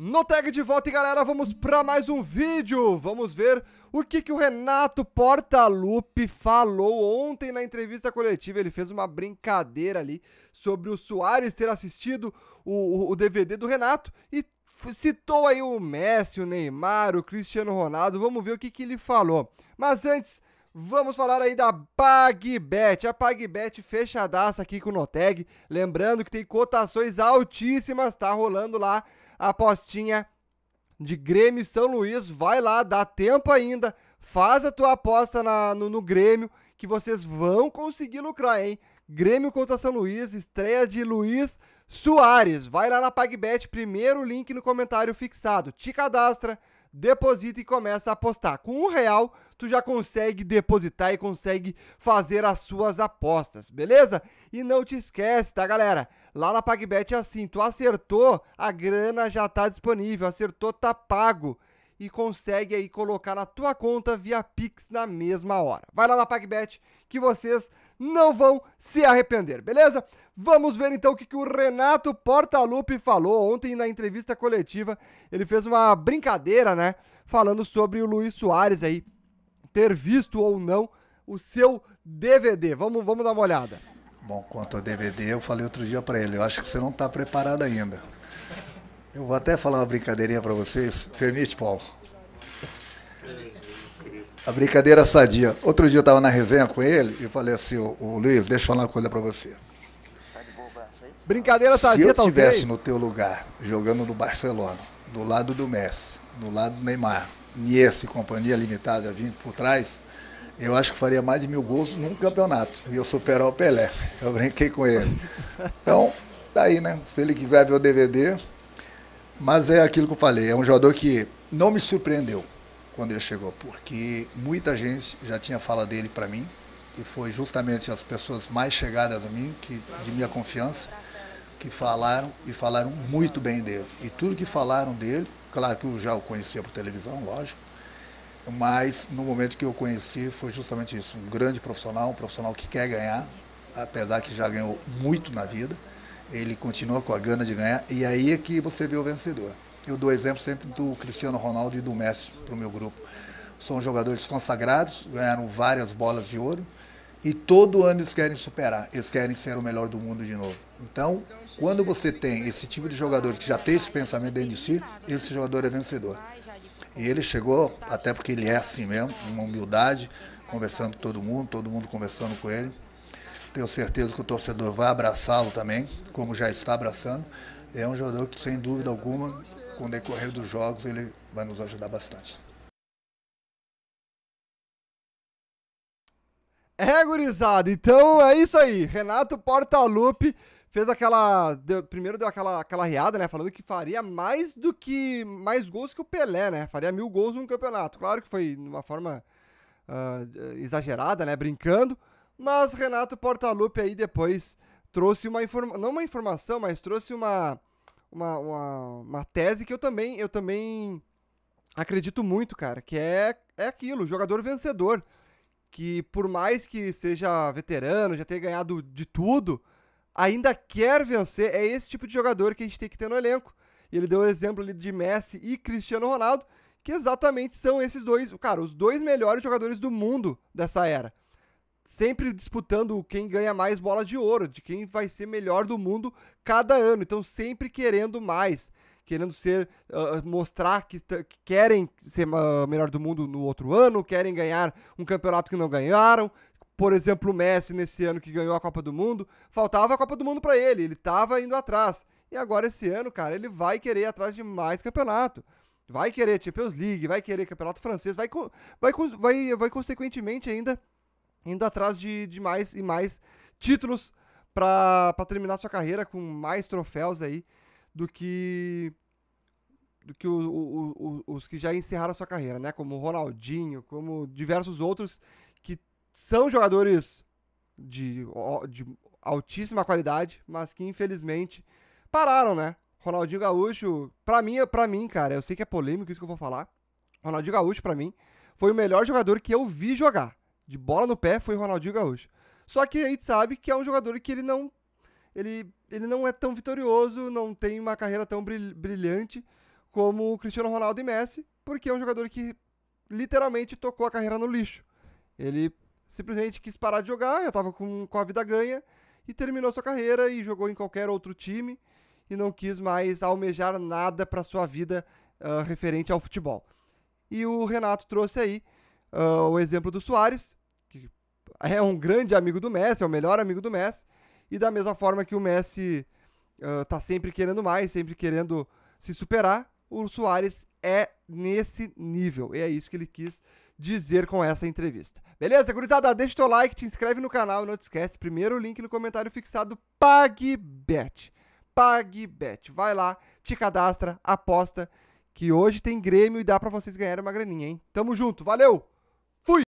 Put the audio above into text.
No tag de volta, e galera, vamos para mais um vídeo. Vamos ver o que, que o Renato Portaluppi falou ontem na entrevista coletiva. Ele fez uma brincadeira ali sobre o Soares ter assistido o, o, o DVD do Renato e citou aí o Messi, o Neymar, o Cristiano Ronaldo. Vamos ver o que, que ele falou. Mas antes, Vamos falar aí da PagBet. A PagBet fechadaça aqui com o Noteg. Lembrando que tem cotações altíssimas, tá rolando lá a apostinha de Grêmio e São Luís. Vai lá, dá tempo ainda. Faz a tua aposta na, no, no Grêmio, que vocês vão conseguir lucrar, hein? Grêmio contra São Luís, estreia de Luiz Soares. Vai lá na PagBet, primeiro link no comentário fixado. Te cadastra deposita e começa a apostar. Com um real, tu já consegue depositar e consegue fazer as suas apostas, beleza? E não te esquece, tá, galera? Lá na PagBet é assim, tu acertou, a grana já tá disponível, acertou, tá pago. E consegue aí colocar na tua conta via Pix na mesma hora. Vai lá na PagBet que vocês não vão se arrepender, beleza? Vamos ver então o que, que o Renato Portaluppi falou ontem na entrevista coletiva. Ele fez uma brincadeira, né? Falando sobre o Luiz Soares aí ter visto ou não o seu DVD. Vamos, vamos dar uma olhada. Bom, quanto ao DVD, eu falei outro dia para ele, eu acho que você não está preparado ainda. Eu vou até falar uma brincadeirinha para vocês. Permite, Paulo? A brincadeira sadia. Outro dia eu estava na resenha com ele e falei assim, ô, Luiz, deixa eu falar uma coisa para você. Brincadeira sadia, Se eu estivesse tá no teu lugar, jogando no Barcelona, do lado do Messi, do lado do Neymar, Niesse e companhia limitada vindo por trás, eu acho que faria mais de mil gols num campeonato. E eu superar o Pelé. Eu brinquei com ele. Então, tá aí, né? Se ele quiser ver o DVD. Mas é aquilo que eu falei. É um jogador que não me surpreendeu quando ele chegou, porque muita gente já tinha fala dele para mim e foi justamente as pessoas mais chegadas a mim, que, de minha confiança, que falaram e falaram muito bem dele. E tudo que falaram dele, claro que eu já o conhecia por televisão, lógico, mas no momento que eu conheci foi justamente isso, um grande profissional, um profissional que quer ganhar, apesar que já ganhou muito na vida, ele continua com a gana de ganhar e aí é que você vê o vencedor. Eu dou exemplo sempre do Cristiano Ronaldo e do Messi para o meu grupo. São jogadores consagrados, ganharam várias bolas de ouro e todo ano eles querem superar, eles querem ser o melhor do mundo de novo. Então, quando você tem esse tipo de jogador que já tem esse pensamento dentro de si, esse jogador é vencedor. E ele chegou, até porque ele é assim mesmo, uma humildade, conversando com todo mundo, todo mundo conversando com ele. Tenho certeza que o torcedor vai abraçá-lo também, como já está abraçando, é um jogador que, sem dúvida alguma, com o decorrer dos jogos, ele vai nos ajudar bastante. É, gurizada, então é isso aí. Renato Portaluppi fez aquela. Deu, primeiro deu aquela, aquela riada, né? Falando que faria mais do que. mais gols que o Pelé, né? Faria mil gols num campeonato. Claro que foi de uma forma uh, exagerada, né? Brincando. Mas Renato Portaluppi aí depois trouxe uma informação, não uma informação, mas trouxe uma, uma, uma, uma, tese que eu também, eu também acredito muito, cara, que é, é aquilo, jogador vencedor, que por mais que seja veterano, já tenha ganhado de tudo, ainda quer vencer, é esse tipo de jogador que a gente tem que ter no elenco. E ele deu o exemplo ali de Messi e Cristiano Ronaldo, que exatamente são esses dois, cara, os dois melhores jogadores do mundo dessa era sempre disputando quem ganha mais bola de ouro, de quem vai ser melhor do mundo cada ano. Então sempre querendo mais, querendo ser uh, mostrar que, que, querem ser uh, melhor do mundo no outro ano, querem ganhar um campeonato que não ganharam. Por exemplo, o Messi nesse ano que ganhou a Copa do Mundo, faltava a Copa do Mundo para ele, ele estava indo atrás. E agora esse ano, cara, ele vai querer ir atrás de mais campeonato. Vai querer Champions League, vai querer Campeonato Francês, vai, vai, vai, vai consequentemente ainda indo atrás de, de mais e mais títulos para terminar sua carreira com mais troféus aí do que do que o, o, o, os que já encerraram sua carreira, né? Como Ronaldinho, como diversos outros que são jogadores de, de altíssima qualidade, mas que infelizmente pararam, né? Ronaldinho Gaúcho, para mim, para mim, cara, eu sei que é polêmico isso que eu vou falar. Ronaldinho Gaúcho para mim foi o melhor jogador que eu vi jogar de bola no pé foi o Ronaldinho Gaúcho. Só que a gente sabe que é um jogador que ele não ele, ele não é tão vitorioso, não tem uma carreira tão brilhante como o Cristiano Ronaldo e Messi, porque é um jogador que literalmente tocou a carreira no lixo. Ele simplesmente quis parar de jogar, já estava com, com a vida ganha e terminou sua carreira e jogou em qualquer outro time e não quis mais almejar nada para sua vida uh, referente ao futebol. E o Renato trouxe aí uh, o exemplo do Soares, é um grande amigo do Messi, é o melhor amigo do Messi, e da mesma forma que o Messi uh, tá sempre querendo mais, sempre querendo se superar, o Soares é nesse nível. E é isso que ele quis dizer com essa entrevista. Beleza, gurizada? Deixa o teu like, te inscreve no canal e não te esquece, primeiro link no comentário fixado, PagBet. PagBet. Vai lá, te cadastra, aposta, que hoje tem Grêmio e dá para vocês ganharem uma graninha, hein? Tamo junto, valeu! Fui!